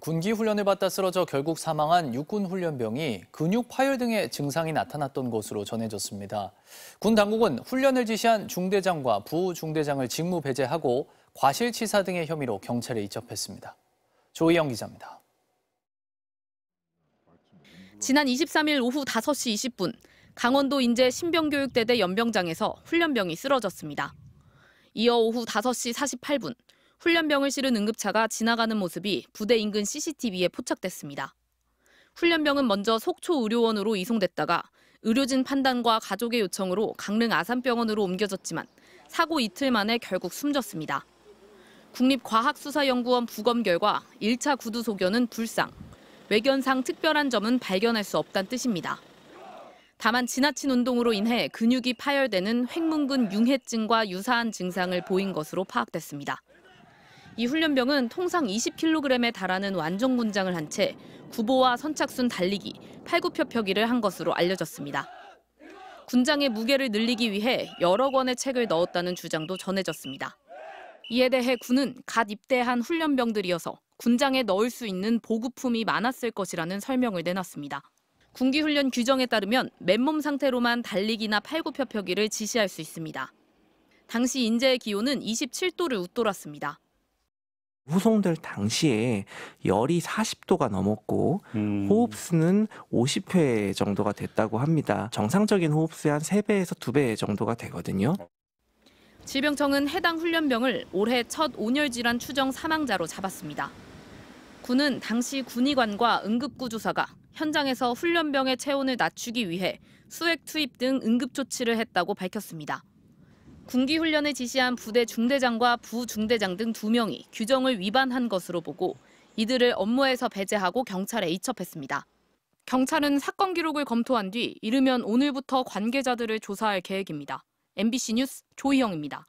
군기 훈련을 받다 쓰러져 결국 사망한 육군 훈련병이 근육 파열 등의 증상이 나타났던 것으로 전해졌습니다. 군 당국은 훈련을 지시한 중대장과 부중대장을 직무 배제하고 과실치사 등의 혐의로 경찰에 이첩했습니다. 조희영 기자입니다. 지난 23일 오후 5시 20분 강원도 인제 신병교육대대 연병장에서 훈련병이 쓰러졌습니다. 이어 오후 5시 48분 훈련병을 실은 응급차가 지나가는 모습이 부대 인근 CCTV에 포착됐습니다. 훈련병은 먼저 속초 의료원으로 이송됐다가 의료진 판단과 가족의 요청으로 강릉 아산병원으로 옮겨졌지만 사고 이틀 만에 결국 숨졌습니다. 국립과학수사연구원 부검 결과 1차 구두 소견은 불상, 외견상 특별한 점은 발견할 수 없다는 뜻입니다. 다만 지나친 운동으로 인해 근육이 파열되는 횡문근 융해증과 유사한 증상을 보인 것으로 파악됐습니다. 이 훈련병은 통상 20kg에 달하는 완전 군장을 한 채 구보와 선착순 달리기, 팔굽혀펴기를 한 것으로 알려졌습니다. 군장의 무게를 늘리기 위해 여러 권의 책을 넣었다는 주장도 전해졌습니다. 이에 대해 군은 갓 입대한 훈련병들이어서 군장에 넣을 수 있는 보급품이 많았을 것이라는 설명을 내놨습니다. 군기훈련 규정에 따르면 맨몸 상태로만 달리기나 팔굽혀펴기를 지시할 수 있습니다. 당시 인재의 기온은 27도를 웃돌았습니다. 후송될 당시에 열이 40도가 넘었고 음. 호흡수는 50회 정도가 됐다고 합니다. 정상적인 호흡수의 한 3배에서 2배 정도가 되거든요. 질병청은 해당 훈련병을 올해 첫 온열 질환 추정 사망자로 잡았습니다. 군은 당시 군의관과 응급구조사가 현장에서 훈련병의 체온을 낮추기 위해 수액 투입 등 응급 조치를 했다고 밝혔습니다. 군기 훈련을 지시한 부대 중대장과 부중대장 등 두명이 규정을 위반한 것으로 보고 이들을 업무에서 배제하고 경찰에 이첩했습니다. 경찰은 사건 기록을 검토한 뒤 이르면 오늘부터 관계자들을 조사할 계획입니다. MBC 뉴스 조희영입니다.